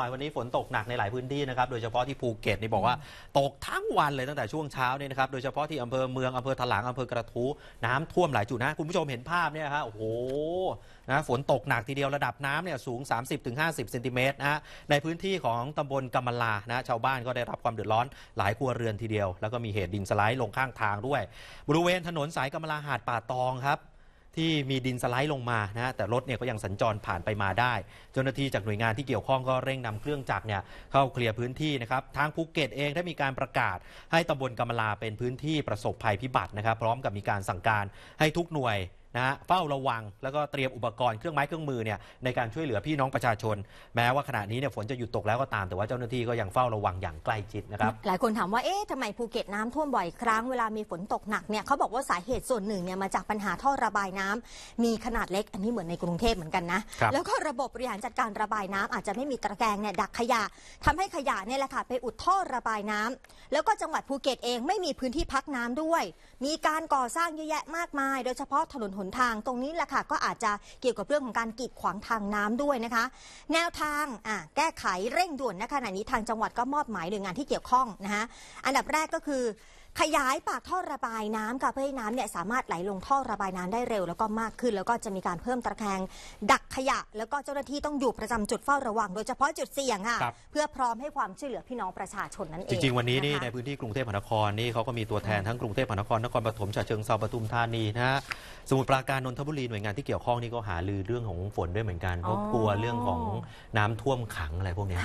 หน่อยวันนี้ฝนตกหนักในหลายพื้นที่นะครับ โดยเฉพาะที่ภูเก็ตนี่บอกว่าตกทั้งวันเลยตั้งแต่ช่วงเช้าเนี่ยนะครับ โดยเฉพาะที่อำเภอเมือง อำเภอถลางอำเภอกระทู้น้ำท่วมหลายจุดนะคุณผู้ชมเห็นภาพเนี่ยฮะโอ้โหนะฝนตกหนักทีเดียวระดับน้ำเนี่ยสูง 30-50เซนติเมตรนะฮะในพื้นที่ของตำบลกำมลานะชาวบ้านก็ได้รับความเดือดร้อนหลายครัวเรือนทีเดียวแล้วก็มีเหตุดินสไลด์ลงข้างทางด้วย บริเวณถนนสายกำมลาหาดป่าตองครับที่มีดินสไลด์ลงมานะแต่รถเนี่ยก็ยังสัญจรผ่านไปมาได้ เจ้าหน้าที่จากหน่วยงานที่เกี่ยวข้องก็เร่งนำเครื่องจักรเนี่ยเข้าเคลียร์พื้นที่นะครับ ทางภูเก็ตเองได้มีการประกาศ ให้ตำบลกำมลาเป็นพื้นที่ประสบภัยพิบัตินะครับ พร้อมกับมีการสั่งการให้ทุกหน่วยนะฮะเฝ้าระวังแล้วก็เตรียมอุปกรณ์เครื่องไม้เครื่องมือเนี่ยในการช่วยเหลือพี่น้องประชาชน แม้ว่าขณะนี้เนี่ยฝนจะหยุดตกแล้วก็ตาม แต่ว่าเจ้าหน้าที่ก็ยังเฝ้าระวังอย่างใกล้ชิดนะครับหลายคนถามว่า เอ๊ะทำไมภูเก็ตน้ำท่วมบ่อยครั้งเวลามีฝนตกหนักเนี่ยเขาบอกว่าสาเหตุส่วนหนึ่งเนี่ยมาจากปัญหาท่อระบายน้ำ มีขนาดเล็กอันนี้เหมือนในกรุงเทพเหมือนกันนะแล้วก็ระบบบริหารจัดการระบายน้ำ อาจจะไม่มีตะแกรงเนี่ยดักขยะ ทำให้ขยะเนี่ยแหละค่ะไปอุดท่อระบายน้ำ แล้วก็จังหวัดภูเก็ตเองไม่มีพื้นที่พักน้ำด้วย มีการก่อสร้างเยอะแยะมากมายโดยเฉพาะถนนหนทางตรงนี้แหละค่ะก็อาจจะเกี่ยวกับเรื่องของการกีดขวางทางน้ำด้วยนะคะ แนวทางแก้ไขเร่งด่วนนขณะนี้ทางจังหวัดก็มอบหมายหน่วยงานที่เกี่ยวข้องนะคะอันดับแรกก็คือขยายปากท่อระบายน้ำค่ะเพื่อให้น้ำเนี่ยสามารถไหลลงท่อระบายน้ำได้เร็วแล้วก็มากขึ้น แล้วก็จะมีการเพิ่มตะแคงดักขยะ แล้วก็เจ้าหน้าที่ต้องอยู่ประจำจุดเฝ้าระวังโดยเฉพาะจุดเสี่ยงค่ะเพื่อพร้อมให้ความช่วยเหลือพี่น้องประชาชนนั่นเองจริงๆวันนี้นี่ในพื้นที่กรุงเทพมหานครนี่เขาก็มีตัวแทนทั้งกรุงเทพมหานครนครปฐมฉะเชิงเซาปทุมธานีนะฮะสมุทรปราการนนทบุรีหน่วยงานที่เกี่ยวข้องนี่ก็หาลือเรื่องของฝนด้วยเหมือนกันเพราะกลัวเรื่องของน้ำท่วมขังอะไรพวกนี้